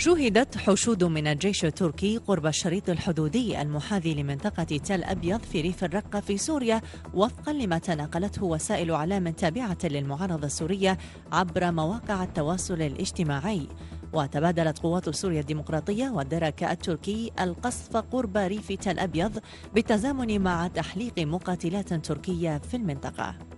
شوهدت حشود من الجيش التركي قرب الشريط الحدودي المحاذي لمنطقة تل أبيض في ريف الرقة في سوريا وفقا لما تناقلته وسائل إعلام تابعة للمعارضة السورية عبر مواقع التواصل الاجتماعي وتبادلت قوات سوريا الديمقراطية والدرك التركي القصف قرب ريف تل أبيض بالتزامن مع تحليق مقاتلات تركية في المنطقة